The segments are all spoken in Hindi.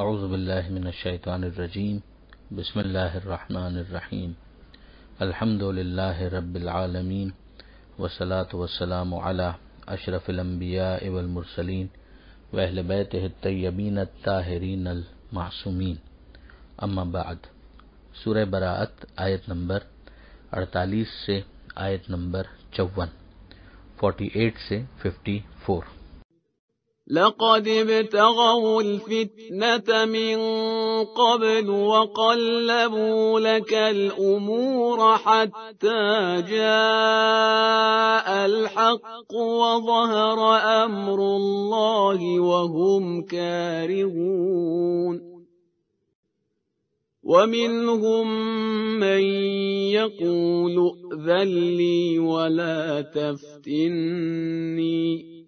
अज़बिल्लिनशैतरजीम बसमीम अलहमदिल्ला रबालमीन वसलात वसलाम अशरफ़िलम्बिया इवलमरसलिन वहल बैत तयबीन ताहरीन मासूमीन अम्माबाद सूर बरात आयत नंबर 48 से आयत नंबर चौवन 48 से 54 لقد ابتغوا الفتنة من قبل وقلبوا لك الأمور حتى جاء الحق وظهر أمر الله وهم كارهون ومنهم من يقول ائذن لي ولا تفتني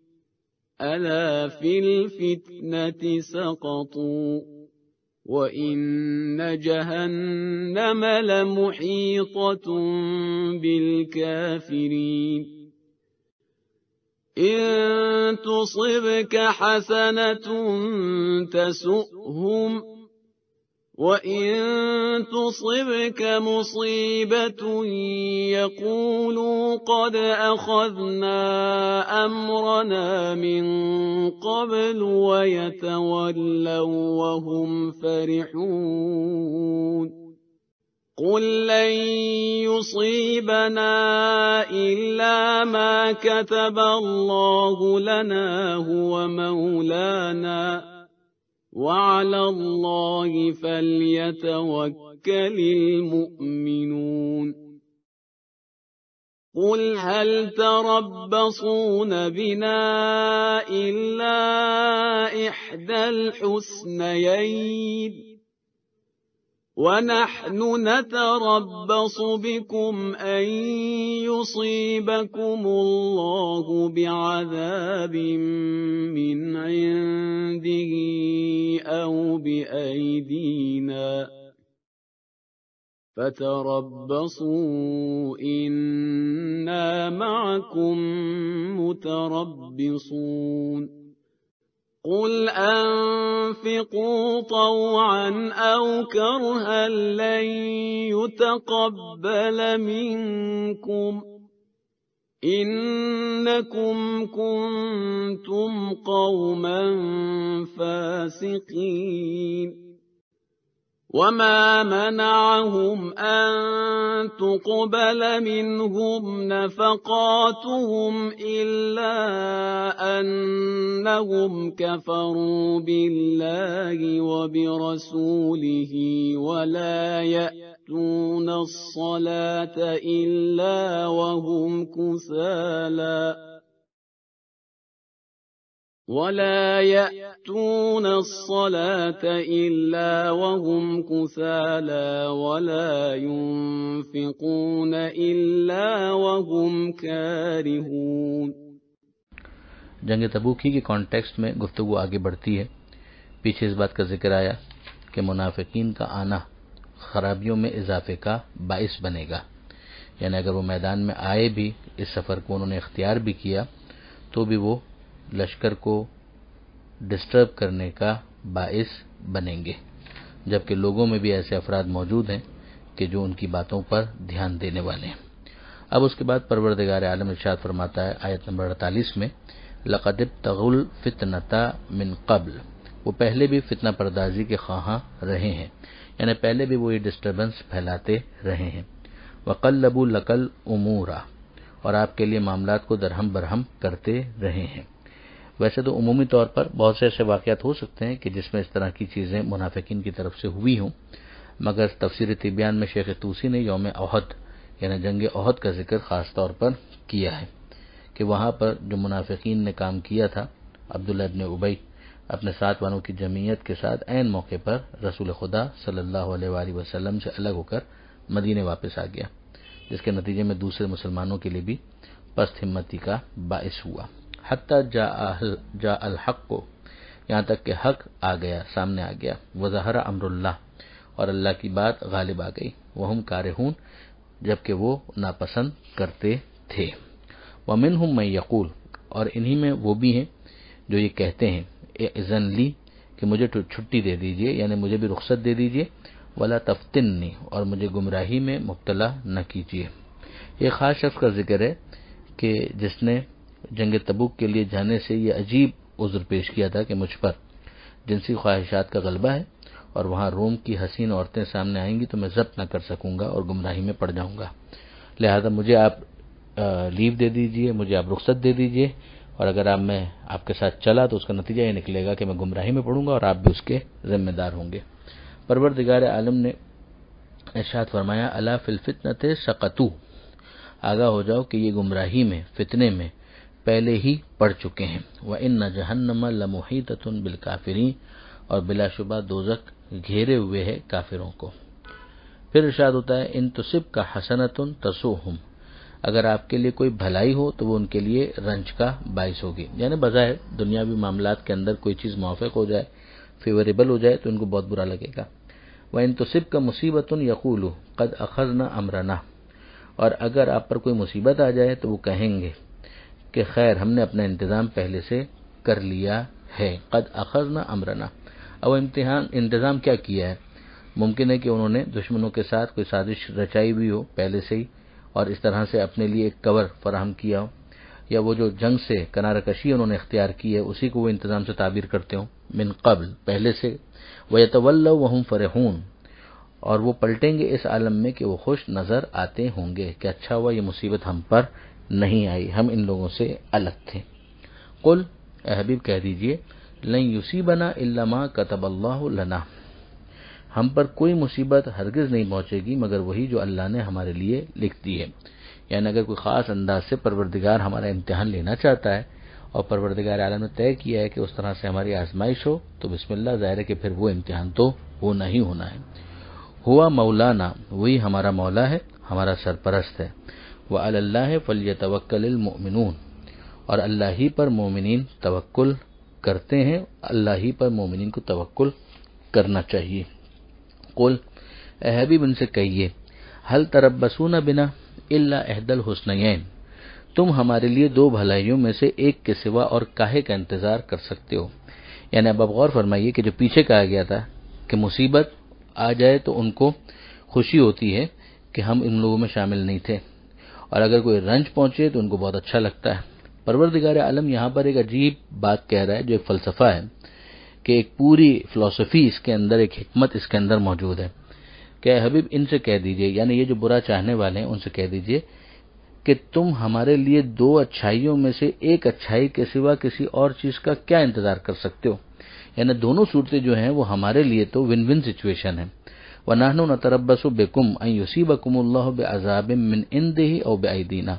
ألا في الفتنة سقطوا وإن جهنم لمحيطة بالكافرين إن تصبك حسنة تسؤهم ۖ وإن تصبك مصيبة يقولوا قد أخذنا أمرنا من قبل ويتولوا وهم فرحون قل لن يصيبنا إلا ما كتب الله لنا هو مولانا وعلى الله فليتوكل المؤمنون قل هل تربصون بنا الا احدى الحسنيين ونحن نتربص بكم ان يصيبكم الله بعذاب من عنده او بايدينا فتربصوا انا معكم متربصون قل أنفقوا طوعا أو كرها لن يتقبل منكم إنكم كنتم قوما فاسقين وما منعهم أن تقبل منهم نفقاتهم إلا أنهم كفروا بالله وبرسوله ولا يأتون الصلاة إلا وهم كسالى ولا يأتون الصلاة إلا وهم كسالى ولا ينفقون إلا وهم كارهون जंग तबूकी के कॉन्टेक्स्ट में गुफ्तु आगे बढ़ती है पीछे इस बात का जिक्र आया कि मुनाफिकीन का आना खराबियों में इजाफे का बायस बनेगा यानी अगर वो मैदान में आए भी इस सफ़र को उन्होंने इख्तियार भी किया तो भी वो लश्कर को डिस्टर्ब करने का बायस बनेंगे जबकि लोगों में भी ऐसे अफराद मौजूद हैं कि जो उनकी बातों पर ध्यान देने वाले हैं अब उसके बाद परवरदगार आलम इर्शाद फरमाता है आयत नंबर अड़तालीस में लकदब तगुल फितनता मिन कबल वो पहले भी फितना परदाजी के ख्वाहा रहे हैं यानी पहले भी वो ये डिस्टर्बेंस फैलाते रहे हैं वकल लबू लकल उमूरा और आपके लिए मामला को दरहम बरहम करते रहे हैं वैसे तो उमूमी तौर पर बहुत से ऐसे वाकत हो सकते हैं कि जिसमें इस तरह की चीज़ें मुनाफिकीन की तरफ से हुई हों मगर तफसर तिबियान में शेख तूसी ने योम अहद यानी जंग अहद का जिक्र खास तौर पर किया है कि वहां पर जो मुनाफिकीन ने काम किया था अब्दुल्ला इबन उबई अपने साथ वालों की जमीयत के साथ ऐन मौके पर रसूल खुदा सल्ला वसलम से अलग होकर मदीने वापस आ गया जिसके नतीजे में दूसरे मुसलमानों के लिए भी पस्त हिम्मती का बायस हुआ हती जा अल हक को यहाँ तक कि हक आ गया सामने आ गया वजहरा अमरुल्ला और अल्लाह की बात गालिब आ गई वह हम कारहून जबकि वो नापसंद करते थे वमिन हम मैं यकूल और इन्हीं में वो भी हैं जो ये कहते हैं एजन ली कि मुझे छुट्टी दे दीजिए यानी मुझे भी रुख्सत दे दीजिए वाला तफ्तिन और मुझे गुमराही में मुबतला न कीजिए ये खास शख्स का जिक्र है कि जिसने जंग तबुक के लिए जाने से यह अजीब उज्र पेश किया था कि मुझ पर जिनसी ख्वाहिशात का गलबा है और वहां रोम की हसीन औरतें सामने आएंगी तो मैं जब्त न कर सकूंगा और गुमराही में पड़ जाऊंगा लिहाजा मुझे आप लीव दे दीजिए मुझे आप रुख्सत दे दीजिए और अगर आप मैं आपके साथ चला तो उसका नतीजा ये निकलेगा कि मैं गुमराही में पड़ूंगा और आप भी उसके जिम्मेदार होंगे परवर दिगार आलम ने एशात फरमाया अला फिलफितनत सकतू आगा हो जाओ कि ये गुमराही में फितने में पहले ही पढ़ चुके हैं व इन न जहन्नम लमोहितन बिल काफिरी और बिलाशुबा दोजक घेरे हुए है काफिरों को फिर इर्शाद होता है इन तुसिब का हसनतुन हम अगर आपके लिए कोई भलाई हो तो वो उनके लिए रंज का बायस होगी यानी बजाय दुनियावी मामला के अंदर कोई चीज़ मुआफिक हो जाए फेवरेबल हो जाए तो उनको बहुत बुरा लगेगा वह इन तुसिब का उन यकूल कद अखज न अमरना और अगर आप पर कोई मुसीबत आ जाए तो वो कहेंगे कि खैर हमने अपना इंतज़ाम पहले से कर लिया है कद अखजना अमरना अब इम्तहान इंतज़ाम क्या किया है मुमकिन है कि उन्होंने दुश्मनों के साथ कोई साजिश रचाई भी हो पहले से ही और इस तरह से अपने लिए एक कवर फराहम किया हो या वो जो जंग से कनारकशी उन्होंने इख्तियार की है उसी को वो इंतज़ाम से ताबीर करते हो मिन कबल पहले से वह तवल्ल वहम फरहून और वो पलटेंगे इस आलम में कि वो खुश नज़र आते होंगे कि अच्छा हुआ ये मुसीबत हम पर नहीं आई हम इन लोगों से अलग थे कुल अहबीब कह दीजिए लई यूसी बना इल्लमा कतबल्ला हम पर कोई मुसीबत हरगिज नहीं पहुंचेगी मगर वही जो अल्लाह ने हमारे लिए लिख दी है यानी अगर कोई ख़ास अंदाज से परवरदिगार हमारा इम्तिहान लेना चाहता है और परवरदिगार आलम ने तय किया है कि उस तरह से हमारी आजमाइश हो तो बिस्मिल्ला ज़ाहिर है कि फिर वो इम्तिहान तो वो नहीं होना है हुआ मौलाना वही हमारा मौला है हमारा सरपरस्त है व अल्लाह फल तवक्लमिन और अल्लाह ही पर मोमिन तवक्ल करते हैं अल्लाह ही पर मोमिन को तवक्ल करना चाहिए कुल अहबीब उनसे कहिए हल तरबसून बिना इल्ला अहदल हुसनैन तुम हमारे लिए दो भलाइयों में से एक के सिवा और काहे का इंतजार कर सकते हो यानी अब अब गौर फरमाइए कि जो पीछे कहा गया था कि मुसीबत आ जाए तो उनको खुशी होती है कि हम इन लोगों में शामिल नहीं थे और अगर कोई रंज पहुंचे तो उनको बहुत अच्छा लगता है परवरदिगार आलम यहां पर एक अजीब बात कह रहा है जो एक फलसफा है कि एक पूरी फिलोसफी इसके अंदर एक हिकमत इसके अंदर मौजूद है क्या हबीब इनसे कह दीजिए यानी ये जो बुरा चाहने वाले हैं उनसे कह दीजिए कि तुम हमारे लिए दो अच्छाइयों में से एक अच्छाई के सिवा किसी और चीज का क्या इंतजार कर सकते हो यानी दोनों सूरतें जो हैं वो हमारे लिए तो विन विन सिचुएशन है वनाहनु न तरबसु बेकुम युसीबकुमल्लाह बेअजाब मिन इंदही और बेदीना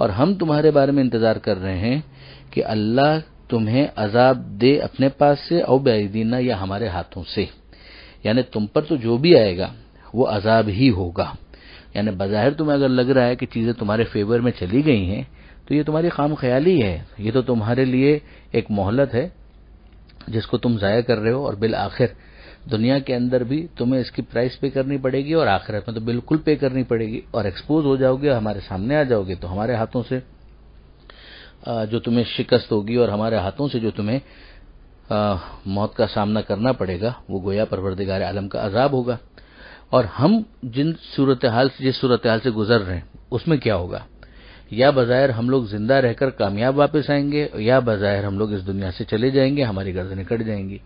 और हम तुम्हारे बारे में इंतजार कर रहे हैं कि अल्लाह तुम्हें अजाब दे अपने पास से और बेदीना या हमारे हाथों से यानि तुम पर तो जो भी आएगा वो अजाब ही होगा यानि बाहिर तुम्हें अगर लग रहा है कि चीजें तुम्हारे फेवर में चली गई हैं तो ये तुम्हारी खाम ख्याली है ये तो तुम्हारे लिए एक मोहलत है जिसको तुम जाया कर रहे हो और बिल आखिर दुनिया के अंदर भी तुम्हें इसकी प्राइस पे करनी पड़ेगी और आखिरत में तो बिल्कुल पे करनी पड़ेगी और एक्सपोज हो जाओगे हमारे सामने आ जाओगे तो हमारे हाथों से जो तुम्हें शिकस्त होगी और हमारे हाथों से जो तुम्हें मौत का सामना करना पड़ेगा वो गोया परवरदिगार आलम का अजाब होगा और हम जिन सूरत हाल जिस सूरत हाल से गुजर रहे हैं उसमें क्या होगा या बज़ाहिर हम लोग जिंदा रहकर कामयाब वापस आएंगे या बाहर हम लोग इस दुनिया से चले जाएंगे हमारी गर्दनें कट जाएंगी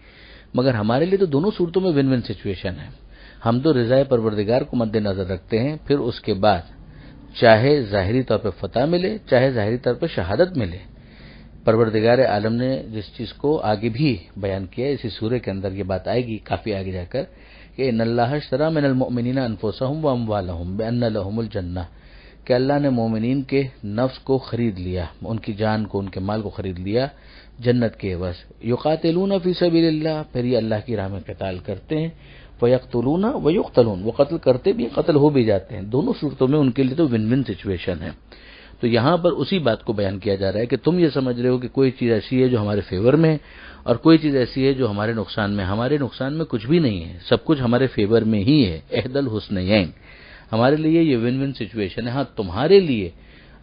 मगर हमारे लिए तो दोनों सूरतों में विन विन सिचुएशन है हम तो रिजाए परवरदिगार को मद्देनजर रखते हैं फिर उसके बाद चाहे ज़ाहरी तौर पर फतेह मिले चाहे ज़ाहरी तौर पर शहादत मिले परवरदिगार आलम ने जिस चीज़ को आगे भी बयान किया इसी सूर्य के अंदर ये बात आएगी काफ़ी आगे जाकर कि अल्लाह शरा मिनल मोमिनीना अनफोसा हम व हम बेअन्ना जन्ना कि अल्लाह ने मोमिन के नफ्स को खरीद लिया उनकी जान को उनके माल को खरीद लिया जन्नत के बस युकातलूना फी सभी फिर ये अल्लाह की राह में कताल करते हैं वक्तलूना व युक्तलून वो कत्ल करते भी कत्ल हो भी जाते हैं दोनों सूरतों में उनके लिए तो विन विन सिचुएशन है तो यहां पर उसी बात को बयान किया जा रहा है कि तुम ये समझ रहे हो कि कोई चीज ऐसी है जो हमारे फेवर में है और कोई चीज ऐसी है जो हमारे नुकसान में हमारे नुकसान में कुछ भी नहीं है सब कुछ हमारे फेवर में ही है एहदल हुसन हमारे लिए ये विन विन सिचुएशन है हाँ तुम्हारे लिए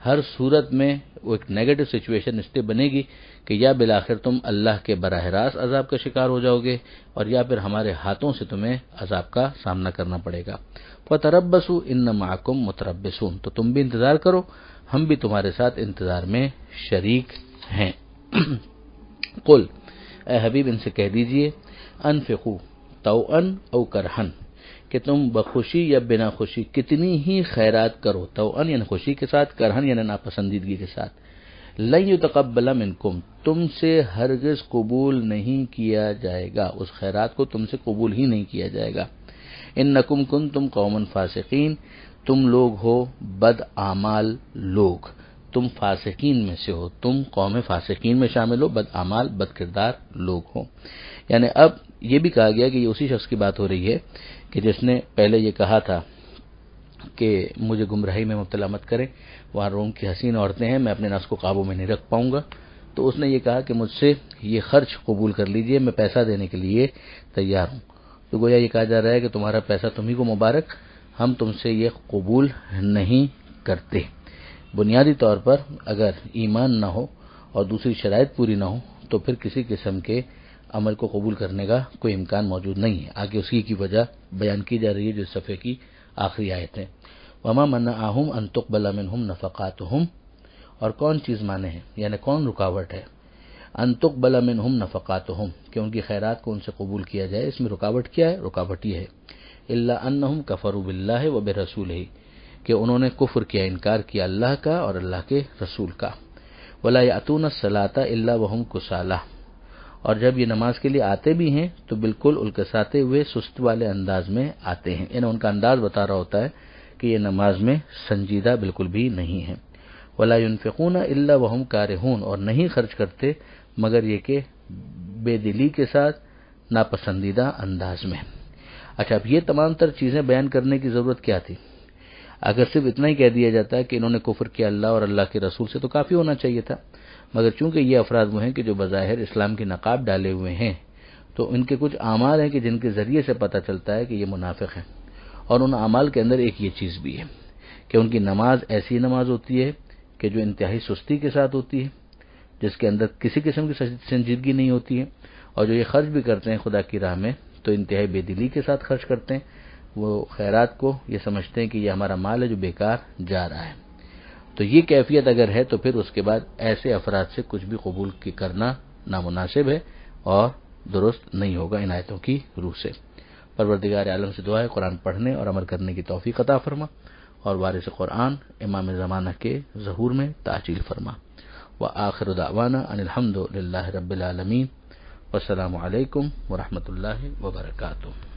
हर सूरत में वो एक नेगेटिव सिचुएशन इसलिए बनेगी कि या बिलाखिर तुम अल्लाह के बरह रास्त अजाब का शिकार हो जाओगे और या फिर हमारे हाथों से तुम्हें अजाब का सामना करना पड़ेगा फतरबसु इन न माकुम मुतरबसून तो तुम भी इंतजार करो हम भी तुम्हारे साथ इंतजार में शरीक हैं कुल ए हबीब इनसे कह दीजिए अनफिकू तो अन औ करहन कि तुम बखुशी या बिना खुशी कितनी ही खैरात करो अन यानी खुशी के साथ करहन यानी नापसंदीदगी के साथ लई यु तकबला तुमसे हरगज कबूल नहीं किया जाएगा उस खैरात को तुमसे कबूल ही नहीं किया जाएगा इन नकुम कुन तुम कौमन फासकीन तुम लोग हो बद आमाल लोग तुम फासकीन में से हो तुम कौम फासकीन में शामिल हो बद आमाल बद किरदार लोग हो यानी अब ये भी कहा गया कि ये उसी शख्स की बात हो रही है कि जिसने पहले ये कहा था कि मुझे गुमराही में मुबतला मत करें वहां रोम की हसीन औरतें हैं मैं अपने नस को काबू में नहीं रख पाऊंगा तो उसने ये कहा कि मुझसे ये खर्च कबूल कर लीजिए मैं पैसा देने के लिए तैयार हूं तो गोया ये कहा जा रहा है कि तुम्हारा पैसा तुम्ही को मुबारक हम तुमसे ये कबूल नहीं करते बुनियादी तौर पर अगर ईमान ना हो और दूसरी शराय पूरी ना हो तो फिर किसी किस्म के अमल को कबूल करने का कोई इम्कान मौजूद नहीं है आगे उसी की वजह बयान की जा रही है जो सफ़े की आखिरी आयत है वमा मना आहुम अनतुकबला मिन हम नफ़ात हम और कौन चीज़ माने हैं यानी कौन रुकावट है अनतुक बला मिन हम नफ़ात हम कि उनकी खैरात को उनसे कबूल किया जाए इसमें रुकावट क्या है रुकावट यह है अल्ला हम कफ़रुबिल्ला है वब रसूल ही कि उन्होंने कुफर किया इनकार किया अल्लाह का और अल्लाह के रसूल का वला यातून सलाता अल्ला वहम कुसाला और जब ये नमाज के लिए आते भी हैं तो बिल्कुल उलकसाते हुए सुस्त वाले अंदाज में आते हैं यानी उनका अंदाज बता रहा होता है कि ये नमाज में संजीदा बिल्कुल भी नहीं है वलायनफ़ून अल्ला वहम कारहून और नहीं खर्च करते मगर ये के बेदिली के साथ नापसंदीदा अंदाज में अच्छा अब ये तमाम तर चीज़ें बयान करने की ज़रूरत क्या थी अगर सिर्फ इतना ही कह दिया जाता है कि इन्होंने कुफर किया अल्लाह और अल्लाह के रसूल से तो काफ़ी होना चाहिए था मगर चूंकि ये अफराद वो हैं कि जो बाहिर इस्लाम के नकाब डाले हुए हैं तो इनके कुछ आमाल हैं कि जिनके ज़रिए से पता चलता है कि ये मुनाफिक हैं और उन अमाल के अंदर एक ये चीज़ भी है कि उनकी नमाज ऐसी नमाज होती है कि जो इंतहाई सुस्ती के साथ होती है जिसके अंदर किसी किस्म की संजीदगी नहीं होती है और जो ये खर्च भी करते हैं खुदा की राह में तो इंतहाई बेदिली के साथ खर्च करते हैं वो खैरात को ये समझते हैं कि ये हमारा माल है जो बेकार जा रहा है तो ये कैफियत अगर है तो फिर उसके बाद ऐसे अफराद से कुछ भी कबूल करना नामुनासिब है और दुरुस्त नहीं होगा इन आयतों की रूह से परवरदिगार आलम से दुआ है कुरान पढ़ने और अमल करने की तोफ़ी अता फरमा और वारिस कुरान इमाम ज़माना के जहूर में ताजील फरमा व आखिर दावाना अनिलहमद रबालमीन वालकम वरहमल वबरकू